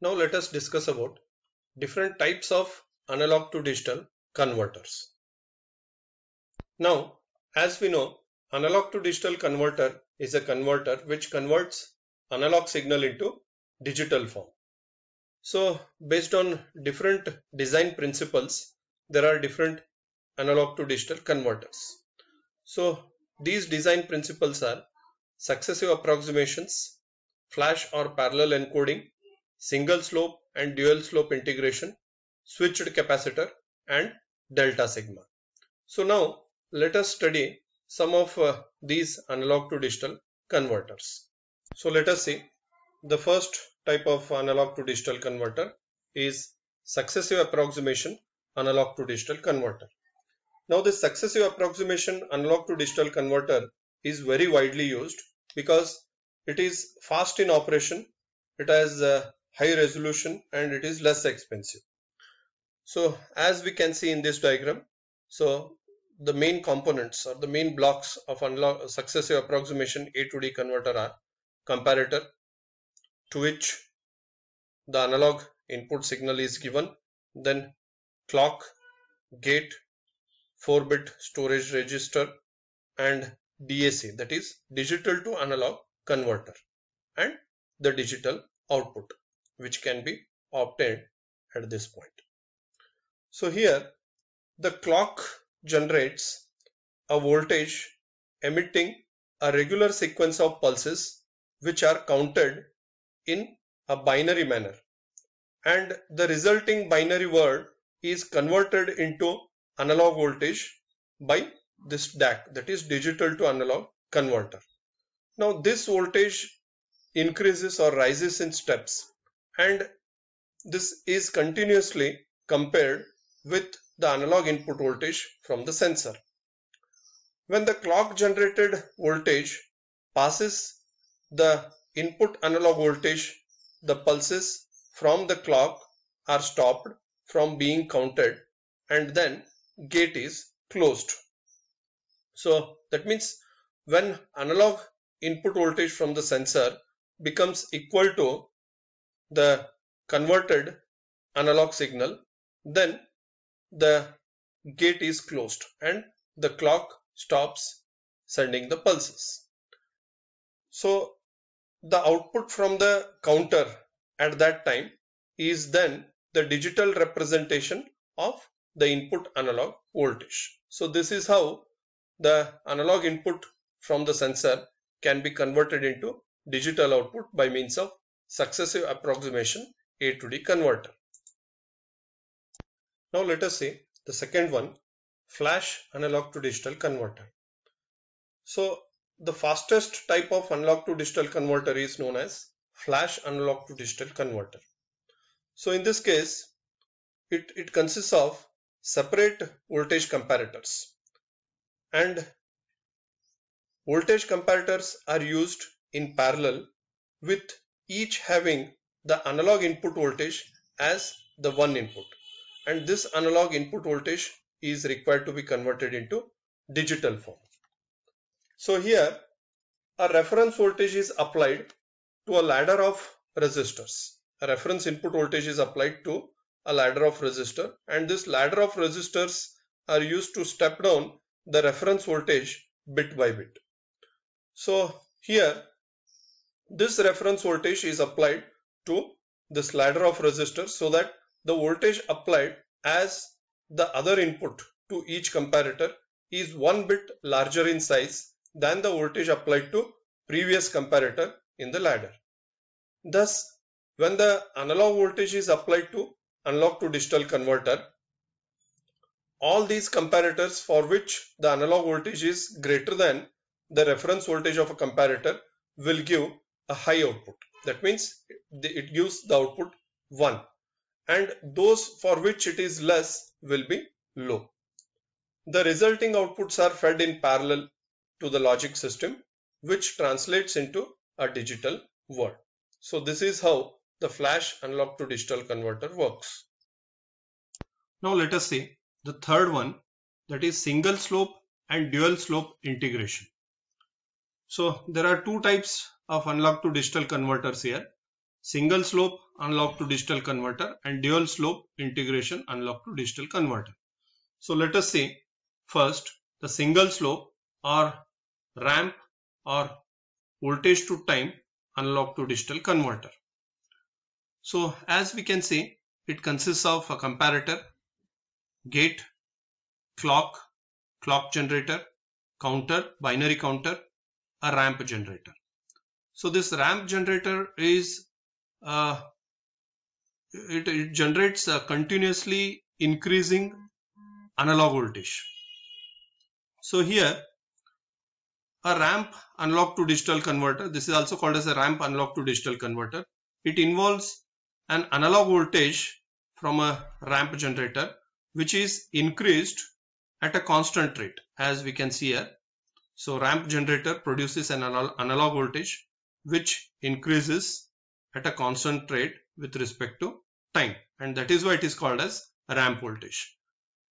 Now let us discuss about different types of analog to digital converters. Now, as we know, analog to digital converter is a converter which converts analog signal into digital form. So based on different design principles, there are different analog to digital converters. So these design principles are successive approximations, flash or parallel encoding, single slope and dual slope integration, switched capacitor and delta sigma. So now let us study some of uh, these analog to digital converters. So let us see the first type of analog to digital converter is successive approximation analog to digital converter. Now this successive approximation analog to digital converter is very widely used because it is fast in operation. It has uh, high resolution and it is less expensive. So as we can see in this diagram, so the main components or the main blocks of successive approximation A to D converter are comparator to which the analog input signal is given, then clock, gate, 4-bit storage register and DAC that is digital to analog converter and the digital output which can be obtained at this point. So here the clock generates a voltage emitting a regular sequence of pulses which are counted in a binary manner and the resulting binary word is converted into analog voltage by this DAC that is digital to analog converter. Now this voltage increases or rises in steps and this is continuously compared with the analog input voltage from the sensor. When the clock generated voltage passes the input analog voltage, the pulses from the clock are stopped from being counted and then gate is closed. So that means when analog input voltage from the sensor becomes equal to the converted analog signal then the gate is closed and the clock stops sending the pulses. So the output from the counter at that time is then the digital representation of the input analog voltage. So this is how the analog input from the sensor can be converted into digital output by means of successive approximation A to D converter. Now let us see the second one flash analog to digital converter. So the fastest type of analog to digital converter is known as flash analog to digital converter. So in this case it, it consists of separate voltage comparators and voltage comparators are used in parallel with each having the analog input voltage as the one input and this analog input voltage is required to be converted into digital form. So here a reference voltage is applied to a ladder of resistors. A reference input voltage is applied to a ladder of resistor and this ladder of resistors are used to step down the reference voltage bit by bit. So here this reference voltage is applied to this ladder of resistors so that the voltage applied as the other input to each comparator is one bit larger in size than the voltage applied to previous comparator in the ladder. Thus, when the analog voltage is applied to analog to digital converter, all these comparators for which the analog voltage is greater than the reference voltage of a comparator will give a high output. That means it gives the output 1 and those for which it is less will be low. The resulting outputs are fed in parallel to the logic system which translates into a digital word. So this is how the flash analog to digital converter works. Now let us see the third one that is single slope and dual slope integration. So there are two types of unlock to digital converters here. Single slope unlock to digital converter and dual slope integration unlock to digital converter. So let us see first the single slope or ramp or voltage to time unlock to digital converter. So as we can see it consists of a comparator, gate, clock, clock generator, counter, binary counter a ramp generator. So this ramp generator is uh, it, it, generates a uh, continuously increasing analog voltage. So here a ramp analog to digital converter. This is also called as a ramp analog to digital converter. It involves an analog voltage from a ramp generator which is increased at a constant rate as we can see here so ramp generator produces an analog voltage which increases at a constant rate with respect to time and that is why it is called as ramp voltage.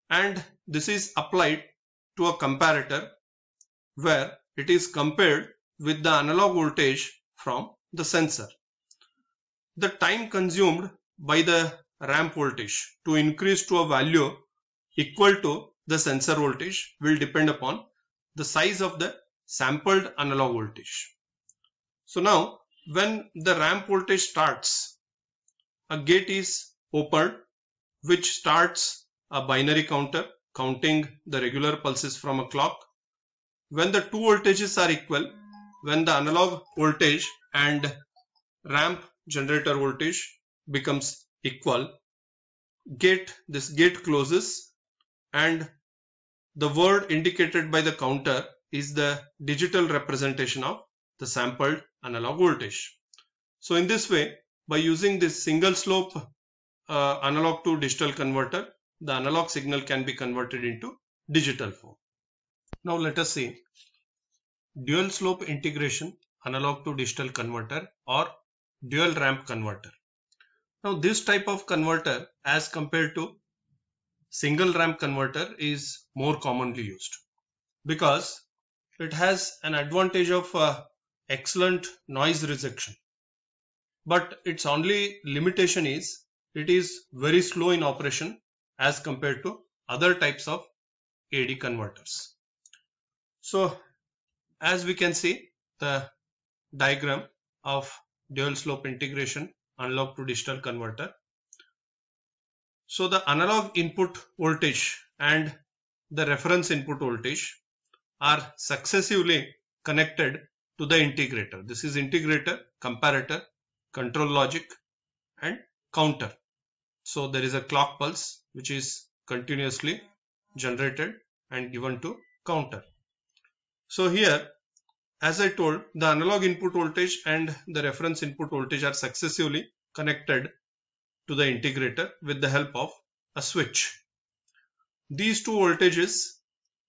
And this is applied to a comparator where it is compared with the analog voltage from the sensor. The time consumed by the ramp voltage to increase to a value equal to the sensor voltage will depend upon the size of the sampled analog voltage. So now when the ramp voltage starts, a gate is opened which starts a binary counter counting the regular pulses from a clock. When the two voltages are equal, when the analog voltage and ramp generator voltage becomes equal, gate this gate closes and the word indicated by the counter is the digital representation of the sampled analog voltage. So in this way, by using this single slope uh, analog to digital converter, the analog signal can be converted into digital form. Now let us see dual slope integration analog to digital converter or dual ramp converter. Now this type of converter as compared to single ramp converter is more commonly used because it has an advantage of uh, excellent noise rejection but its only limitation is it is very slow in operation as compared to other types of AD converters. So as we can see the diagram of dual slope integration analog to digital converter so the analog input voltage and the reference input voltage are successively connected to the integrator. This is integrator, comparator, control logic and counter. So there is a clock pulse which is continuously generated and given to counter. So here as I told the analog input voltage and the reference input voltage are successively connected to the integrator with the help of a switch. These two voltages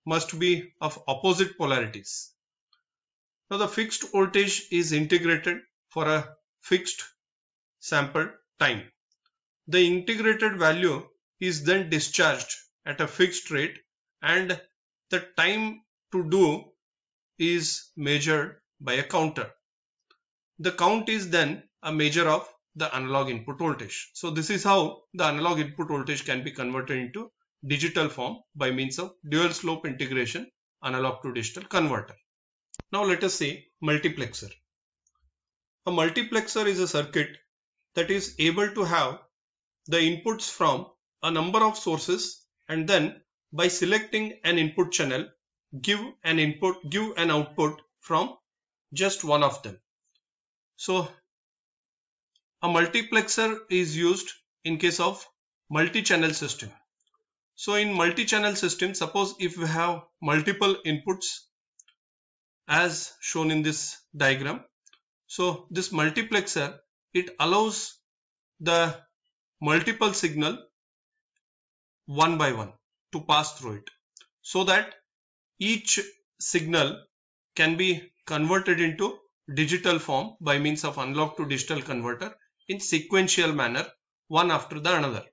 must be of opposite polarities. Now the fixed voltage is integrated for a fixed sample time. The integrated value is then discharged at a fixed rate and the time to do is measured by a counter. The count is then a measure of the analog input voltage. So this is how the analog input voltage can be converted into digital form by means of dual slope integration analog to digital converter. Now let us see multiplexer. A multiplexer is a circuit that is able to have the inputs from a number of sources and then by selecting an input channel give an input give an output from just one of them. So a multiplexer is used in case of multi-channel system. So in multi-channel system, suppose if we have multiple inputs as shown in this diagram. So this multiplexer, it allows the multiple signal one by one to pass through it so that each signal can be converted into digital form by means of unlock to digital converter in sequential manner one after the another.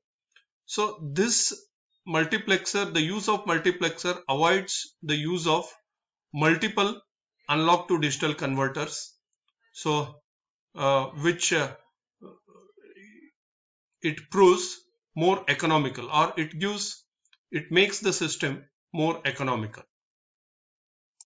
So this multiplexer, the use of multiplexer avoids the use of multiple analog to digital converters. So uh, which uh, it proves more economical or it gives, it makes the system more economical.